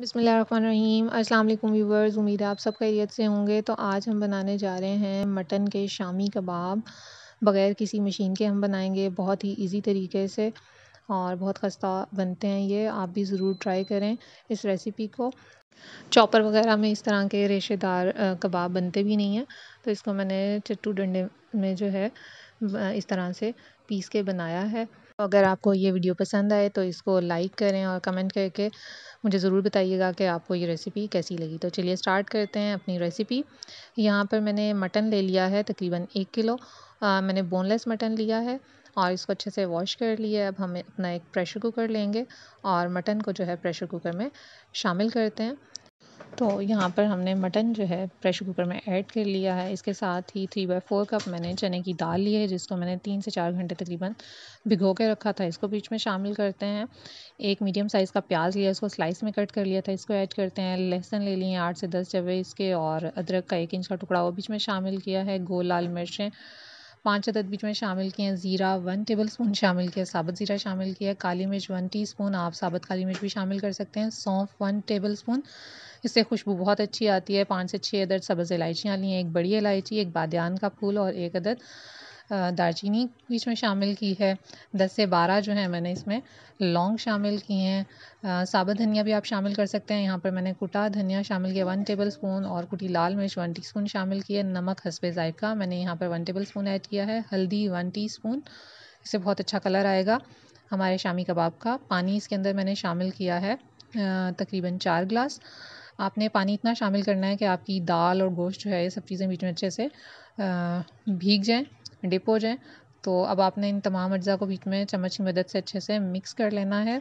रहीम अस्सलाम वालेकुम व्यूवर्स उम्मीद है आप सब खैरियत से होंगे तो आज हम बनाने जा रहे हैं मटन के शामी कबाब बग़ैर किसी मशीन के हम बनाएंगे बहुत ही इजी तरीके से और बहुत खस्ता बनते हैं ये आप भी ज़रूर ट्राई करें इस रेसिपी को चॉपर वगैरह में इस तरह के रेशेदार कबाब बनते भी नहीं हैं तो इसको मैंने चट्टू डंडे में जो है इस तरह से पीस के बनाया है अगर आपको ये वीडियो पसंद आए तो इसको लाइक करें और कमेंट करके मुझे ज़रूर बताइएगा कि आपको ये रेसिपी कैसी लगी तो चलिए स्टार्ट करते हैं अपनी रेसिपी यहाँ पर मैंने मटन ले लिया है तकरीबन एक किलो आ, मैंने बोनलेस मटन लिया है और इसको अच्छे से वॉश कर लिया अब हम अपना एक प्रेशर कुकर लेंगे और मटन को जो है प्रेशर कुकर में शामिल करते हैं तो यहाँ पर हमने मटन जो है प्रेशर कुकर में ऐड कर लिया है इसके साथ ही थ्री बाई फोर कप मैंने चने की दाल ली है जिसको मैंने तीन से चार घंटे तकरीबन भिगो के रखा था इसको बीच में शामिल करते हैं एक मीडियम साइज़ का प्याज लिया इसको स्लाइस में कट कर लिया था इसको ऐड करते हैं लहसन ले लिए आठ से दस चवे इसके और अदरक का एक इंच का टुकड़ा वो बीच में शामिल किया है गोल लाल मिर्चें पाँच अदद बीच में शामिल किए हैं ज़ीरा वन टेबल स्पून शामिल किया साबुत ज़ीरा शामिल किया काली मिर्च वन टी स्पून आप साबुत काली मिर्च भी शामिल कर सकते हैं सौंफ वन टेबल स्पून इससे खुशबू बहुत अच्छी आती है पाँच से छः अदद सब्ज़ इलायचियाँ ली हैं एक बड़ी इलायची एक बादयान का फूल और एक अदद दालचीनी बीच में शामिल की है दस से बारह जो है मैंने इसमें लौंग शामिल की हैं साबुत धनिया भी आप शामिल कर सकते हैं यहाँ पर मैंने कुटा धनिया शामिल किया वन टेबल स्पून और कुटी लाल मिर्च वन टी स्पून शामिल की है नमक हंसबे ज़ायका मैंने यहाँ पर वन टेबल स्पून ऐड किया है हल्दी वन टी स्पून इससे बहुत अच्छा कलर आएगा हमारे शामी कबाब का पानी इसके अंदर मैंने शामिल किया है तकरीबन चार ग्लास आपने पानी इतना शामिल करना है कि आपकी दाल और गोश्त जो है ये सब चीज़ें बीच में अच्छे से भीग जाएँ हो जाएँ तो अब आपने इन तमाम अज्जा को बीच में चम्मच की मदद से अच्छे से मिक्स कर लेना है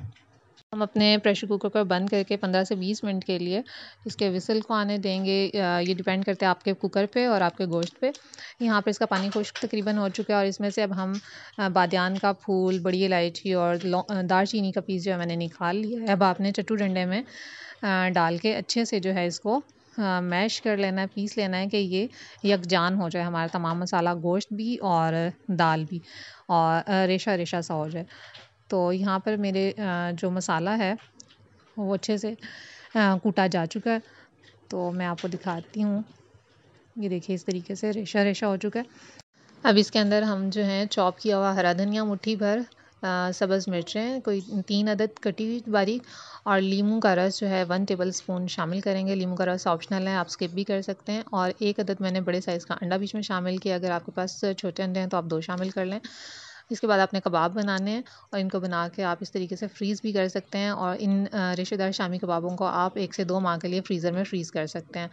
हम अपने प्रेशर कुकर को बंद करके 15 से 20 मिनट के लिए इसके विसल को आने देंगे ये डिपेंड करते हैं आपके कुकर पे और आपके गोश्त पे यहाँ पर इसका पानी खुश्क तकरीबन हो चुका है और इसमें से अब हम बादियान का फूल बड़ी इलायची और चीनी का पीस जो है मैंने निकाल लिया है अब आपने चट्टू डंडे में डाल के अच्छे से जो है इसको मैश कर लेना है पीस लेना है कि ये यकजान हो जाए हमारा तमाम मसाला गोश्त भी और दाल भी और रेशा रेशा सा हो जाए तो यहाँ पर मेरे जो मसाला है वो अच्छे से कूटा जा चुका है तो मैं आपको दिखाती हूँ ये देखिए इस तरीके से रेशा रेशा हो चुका है अब इसके अंदर हम जो है चॉप किया हुआ हरा धनिया मुट्ठी भर सब्ज़ मिर्चें कोई तीन अदद कटी हुई बारीक और लीमू का रस जो है वन टेबल स्पून शामिल करेंगे लीमू का रस ऑप्शनल है आप स्किप भी कर सकते हैं और एक अदद मैंने बड़े साइज़ का अंडा बीच में शामिल किया अगर आपके पास छोटे अंडे हैं तो आप दो शामिल कर लें इसके बाद आपने कबाब बनाने हैं और इनको बना के आप इस तरीके से फ्रीज़ भी कर सकते हैं और इन रिश्तेदार शामी कबाबों को आप एक से दो माह के लिए फ्रीज़र में फ्रीज़ कर सकते हैं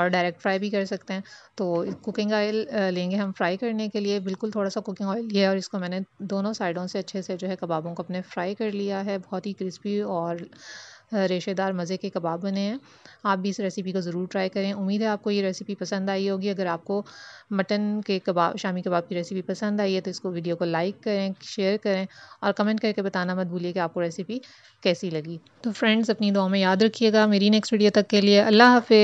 और डायरेक्ट फ्राई भी कर सकते हैं तो कुकिंग ऑयल लेंगे हम फ्राई करने के लिए बिल्कुल थोड़ा सा कुकिंग ऑयल लिया और इसको मैंने दोनों साइडों से अच्छे से जो है कबाबों को अपने फ्राई कर लिया है बहुत ही क्रिस्पी और रेशेदार मज़े के कबाब बने हैं आप भी इस रेसिपी को ज़रूर ट्राई करें उम्मीद है आपको ये रेसिपी पसंद आई होगी अगर आपको मटन के कबाब शामी कबाब की रेसिपी पसंद आई है तो इसको वीडियो को लाइक करें शेयर करें और कमेंट करके बताना मत भूलिए कि आपको रेसिपी कैसी लगी तो फ्रेंड्स अपनी दुआ में याद रखिएगा मेरी नेक्स्ट वीडियो तक के लिए अल्लाह हाफ़